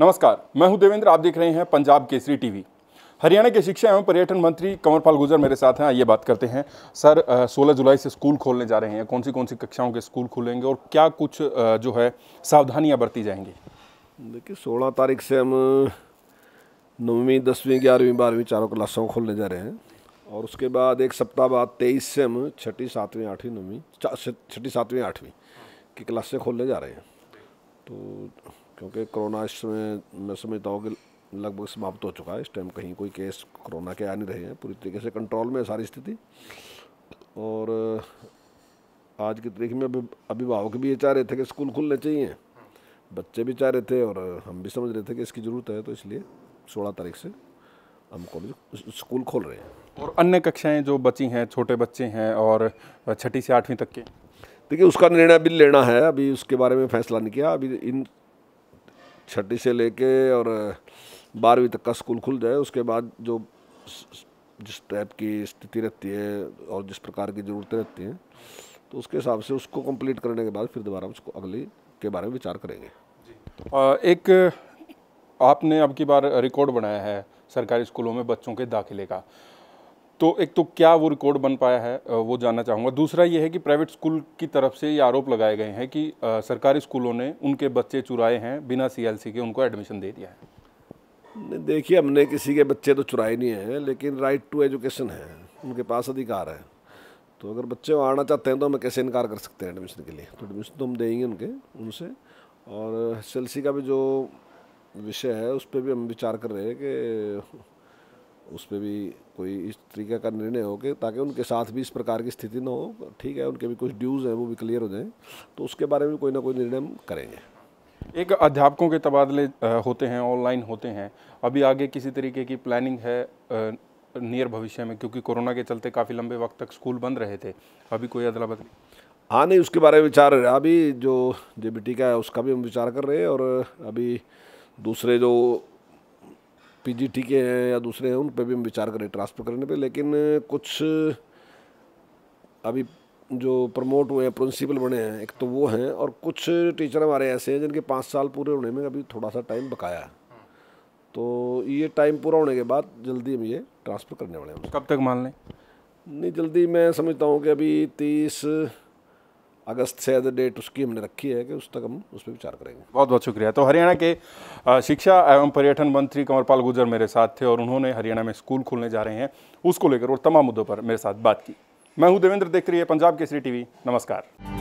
नमस्कार मैं हूं देवेंद्र आप देख रहे हैं पंजाब केसरी टीवी हरियाणा के शिक्षा एवं पर्यटन मंत्री कंवरपाल गुजर मेरे साथ हैं आइए बात करते हैं सर 16 जुलाई से स्कूल खोलने जा रहे हैं कौन सी कौन सी कक्षाओं के स्कूल खुलेंगे और क्या कुछ जो है सावधानियां बरती जाएंगी देखिए सोलह तारीख से हम नौवीं दसवीं ग्यारहवीं बारहवीं चारों क्लासों को खोलने जा रहे हैं और उसके बाद एक सप्ताह बाद तेईस से हम छठी सातवीं आठवीं नौवीं छठी सातवीं आठवीं की क्लासें खोलने जा रहे हैं तो क्योंकि कोरोना इस समय मैं समझता हूँ कि लगभग समाप्त हो चुका है इस टाइम कहीं कोई केस कोरोना के आ नहीं रहे हैं पूरी तरीके से कंट्रोल में है सारी स्थिति और आज की तारीख में अभिभावक भी ये चाह रहे थे कि स्कूल खुलने चाहिए बच्चे भी चाह रहे थे और हम भी समझ रहे थे कि इसकी ज़रूरत है तो इसलिए सोलह तारीख से हम कॉलेज स्कूल खोल रहे हैं और अन्य कक्षाएं जो बची हैं छोटे बच्चे हैं और छठी से आठवीं तक के देखिए उसका निर्णय अभी लेना है अभी उसके बारे में फैसला नहीं किया अभी इन छठी से लेके और बारहवीं तक का स्कूल खुल जाए उसके बाद जो जिस टाइप की स्थिति रहती है और जिस प्रकार की ज़रूरतें रहती हैं तो उसके हिसाब से उसको कंप्लीट करने के बाद फिर दोबारा उसको अगली के बारे में विचार करेंगे आ, एक आपने अब की बार रिकॉर्ड बनाया है सरकारी स्कूलों में बच्चों के दाखिले का तो एक तो क्या वो रिकॉर्ड बन पाया है वो जानना चाहूँगा दूसरा ये है कि प्राइवेट स्कूल की तरफ से ये आरोप लगाए गए हैं कि सरकारी स्कूलों ने उनके बच्चे चुराए हैं बिना सीएलसी के उनको एडमिशन दे दिया है देखिए हमने किसी के बच्चे तो चुराए नहीं हैं लेकिन राइट टू एजुकेशन है उनके पास अधिकार है तो अगर बच्चे वो आना चाहते हैं तो हमें कैसे इनकार कर सकते हैं एडमिशन के लिए तो एडमिशन तो हम देंगे उनके उनसे और एस का भी जो विषय है उस पर भी हम विचार कर रहे हैं कि उस पर भी कोई इस तरीके का निर्णय हो कि ताकि उनके साथ भी इस प्रकार की स्थिति ना हो ठीक है उनके भी कुछ ड्यूज़ हैं वो भी क्लियर हो जाएँ तो उसके बारे में कोई ना कोई निर्णय हम करेंगे एक अध्यापकों के तबादले होते हैं ऑनलाइन होते हैं अभी आगे किसी तरीके की प्लानिंग है नियर भविष्य में क्योंकि कोरोना के चलते काफ़ी लंबे वक्त तक स्कूल बंद रहे थे अभी कोई अदला बदली हाँ नहीं उसके बारे में विचार अभी जो जे का है उसका भी हम विचार कर रहे हैं और अभी दूसरे जो पीजीटी के हैं या दूसरे हैं उन पर भी हम विचार करें ट्रांसफ़र करने पे लेकिन कुछ अभी जो प्रमोट हुए हैं प्रिंसिपल बने हैं एक तो वो हैं और कुछ टीचर हमारे ऐसे हैं जिनके पाँच साल पूरे होने में अभी थोड़ा सा टाइम बकाया है तो ये टाइम पूरा होने के बाद जल्दी हम ये ट्रांसफ़र करने वाले हैं कब तक मान लें नहीं जल्दी मैं समझता हूँ कि अभी तीस अगस्त से एज अ डेट उसकी हमने रखी है कि उस तक हम उस पर विचार करेंगे बहुत बहुत शुक्रिया तो हरियाणा के शिक्षा एवं पर्यटन मंत्री कंवरपाल गुजर मेरे साथ थे और उन्होंने हरियाणा में स्कूल खोलने जा रहे हैं उसको लेकर और तमाम मुद्दों पर मेरे साथ बात की मैं हूँ देवेंद्र देखते रहिए पंजाब केसरी टीवी नमस्कार